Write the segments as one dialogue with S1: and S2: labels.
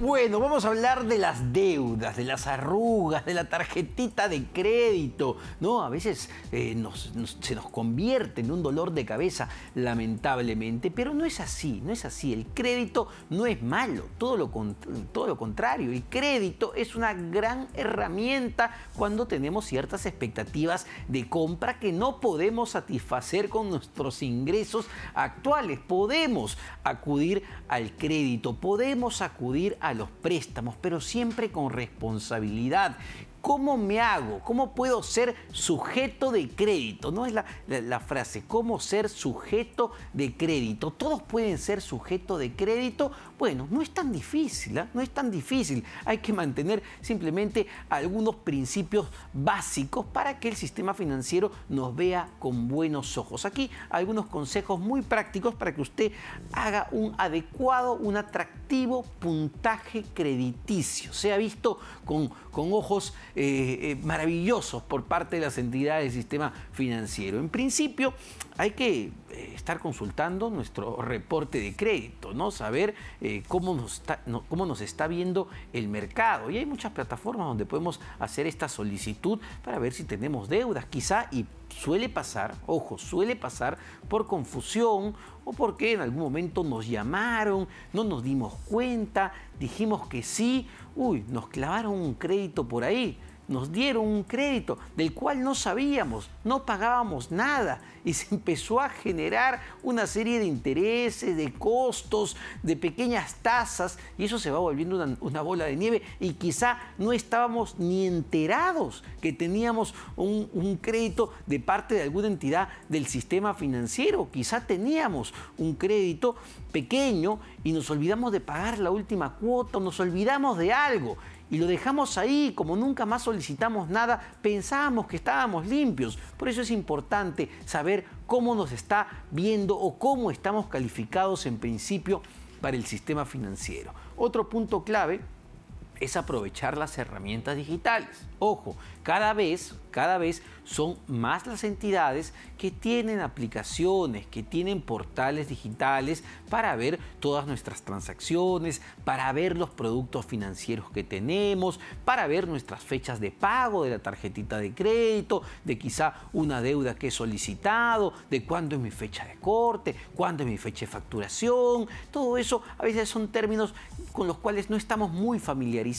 S1: Bueno, vamos a hablar de las deudas, de las arrugas, de la tarjetita de crédito. No, a veces eh, se nos convierte en un dolor de cabeza, lamentablemente, pero no es así, no es así. El crédito no es malo, todo lo, todo lo contrario. El crédito es una gran herramienta cuando tenemos ciertas expectativas de compra que no podemos satisfacer con nuestros ingresos actuales. Podemos acudir al crédito, podemos acudir a los préstamos, pero siempre con responsabilidad, ¿Cómo me hago? ¿Cómo puedo ser sujeto de crédito? No es la, frase, ¿cómo ser sujeto de crédito? Todos pueden ser sujeto de crédito. Bueno, no es tan difícil, ¿ah? no es tan difícil. Hay que mantener simplemente algunos principios básicos para que el sistema financiero nos vea con buenos ojos. Aquí algunos consejos muy prácticos para que usted haga un adecuado, un atractivo puntaje crediticio. Se ha visto con, con ojos eh, eh, maravillosos por parte de las entidades del sistema financiero. En principio, hay que eh, estar consultando nuestro reporte de crédito, Saber eh, cómo, nos cómo nos está viendo el mercado. Y hay muchas plataformas donde podemos hacer esta solicitud para ver si tenemos deudas, quizá, y suele pasar, ojo, suele pasar por confusión o porque en algún momento nos llamaron, no nos dimos cuenta, dijimos que sí, uy, nos clavaron un crédito por ahí nos dieron un crédito del cual no sabíamos, no pagábamos nada y se empezó a generar una serie de intereses, de costos, de pequeñas tasas y eso se va volviendo una, bola de nieve y quizá no estábamos ni enterados que teníamos un, un crédito de parte de alguna entidad del sistema financiero, quizá teníamos un crédito pequeño y nos olvidamos de pagar la última cuota, nos olvidamos de algo y lo dejamos ahí, como nunca más solicitamos nada, pensábamos que estábamos limpios. Por eso es importante saber cómo nos está viendo o cómo estamos calificados en principio para el sistema financiero. Otro punto clave es aprovechar las herramientas digitales. Ojo, cada vez, cada vez son más las entidades que tienen aplicaciones, que tienen portales digitales para ver todas nuestras transacciones, para ver los productos financieros que tenemos, para ver nuestras fechas de pago de la tarjetita de crédito, de quizá una deuda que he solicitado, de cuándo es mi fecha de corte, cuándo es mi fecha de facturación. Todo eso a veces son términos con los cuales no estamos muy familiarizados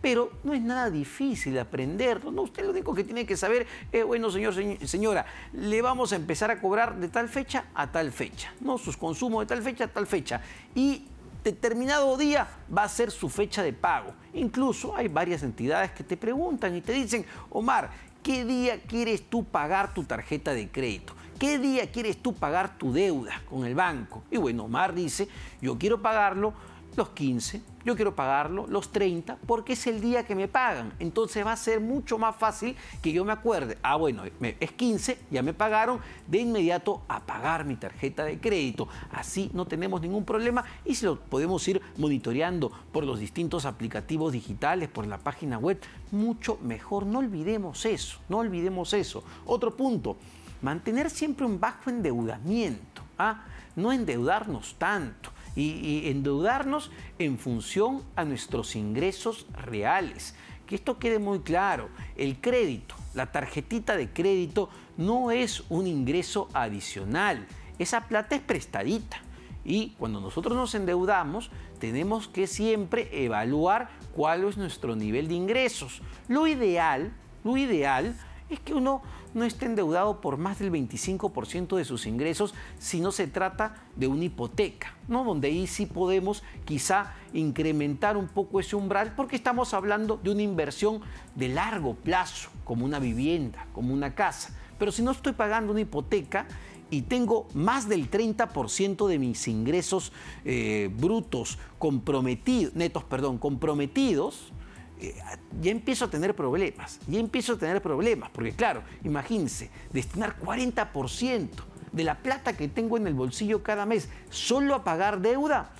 S1: pero no es nada difícil aprenderlo. No, usted lo único que tiene que saber es, bueno, señor, señora, le vamos a empezar a cobrar de tal fecha a tal fecha, ¿no? Sus consumos de tal fecha a tal fecha. Y determinado día va a ser su fecha de pago. Incluso hay varias entidades que te preguntan y te dicen, Omar, ¿qué día quieres tú pagar tu tarjeta de crédito? ¿Qué día quieres tú pagar tu deuda con el banco? Y bueno, Omar dice, yo quiero pagarlo los 15, yo quiero pagarlo los 30 porque es el día que me pagan. Entonces va a ser mucho más fácil que yo me acuerde, ah bueno, es 15, ya me pagaron, de inmediato a pagar mi tarjeta de crédito. Así no tenemos ningún problema y si lo podemos ir monitoreando por los distintos aplicativos digitales, por la página web, mucho mejor. No olvidemos eso, no olvidemos eso. Otro punto, mantener siempre un bajo endeudamiento. ¿ah? no endeudarnos tanto y, endeudarnos en función a nuestros ingresos reales. Que esto quede muy claro, el crédito, la tarjetita de crédito no es un ingreso adicional, esa plata es prestadita. Y cuando nosotros nos endeudamos, tenemos que siempre evaluar cuál es nuestro nivel de ingresos. Lo ideal, lo ideal es que uno no esté endeudado por más del 25% de sus ingresos si no se trata de una hipoteca, ¿no? Donde ahí sí podemos quizá incrementar un poco ese umbral porque estamos hablando de una inversión de largo plazo, como una vivienda, como una casa. Pero si no estoy pagando una hipoteca, y tengo más del 30% de mis ingresos eh, brutos comprometidos, netos, perdón, comprometidos, eh, ya empiezo a tener problemas, ya empiezo a tener problemas, porque claro, imagínense, destinar 40% de la plata que tengo en el bolsillo cada mes solo a pagar deuda,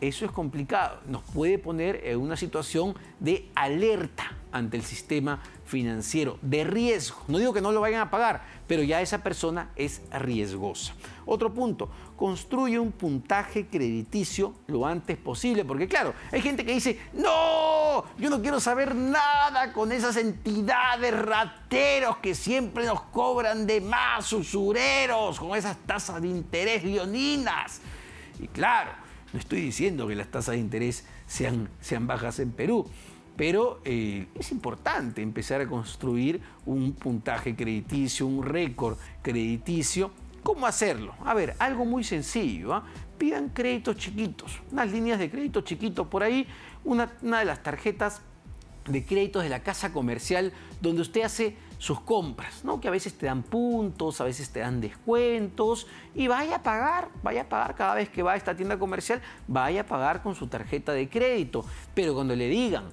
S1: eso es complicado, nos puede poner en una situación de alerta ante el sistema financiero de riesgo. No digo que no lo vayan a pagar, pero ya esa persona es riesgosa. Otro punto, construye un puntaje crediticio lo antes posible, porque claro, hay gente que dice, no, yo no quiero saber nada con esas entidades rateros que siempre nos cobran de más, usureros, con esas tasas de interés leoninas. Y claro, no estoy diciendo que las tasas de interés sean, sean bajas en Perú, pero eh, es importante empezar a construir un puntaje crediticio, un récord crediticio. ¿Cómo hacerlo? A ver, algo muy sencillo. ¿ah? Pidan créditos chiquitos, unas líneas de crédito chiquitos por ahí, una, de las tarjetas de créditos de la casa comercial donde usted hace sus compras, ¿no? Que a veces te dan puntos, a veces te dan descuentos y vaya a pagar, vaya a pagar cada vez que va a esta tienda comercial, vaya a pagar con su tarjeta de crédito, pero cuando le digan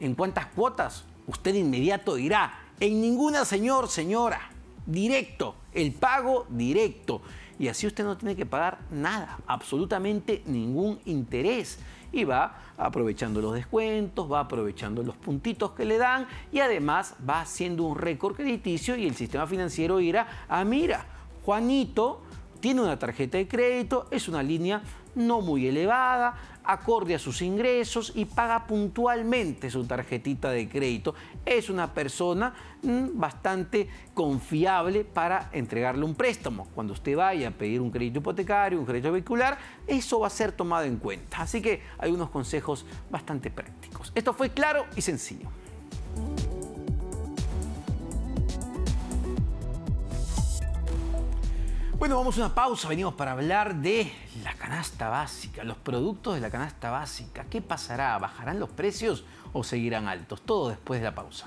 S1: en cuántas cuotas, usted inmediato irá. en ninguna señor, señora, directo, el pago directo. Y así usted no tiene que pagar nada, absolutamente ningún interés. Y va aprovechando los descuentos, va aprovechando los puntitos que le dan y además va haciendo un récord crediticio y el sistema financiero irá, a ah, mira, Juanito tiene una tarjeta de crédito, es una línea no muy elevada, acorde a sus ingresos y paga puntualmente su tarjetita de crédito. Es una persona mm, bastante confiable para entregarle un préstamo. Cuando usted vaya a pedir un crédito hipotecario, un crédito vehicular, eso va a ser tomado en cuenta. Así que hay unos consejos bastante prácticos. Esto fue claro y sencillo. Bueno, vamos a una pausa, venimos para hablar de la canasta básica, los productos de la canasta básica. ¿Qué pasará? ¿Bajarán los precios o seguirán altos? Todo después de la pausa.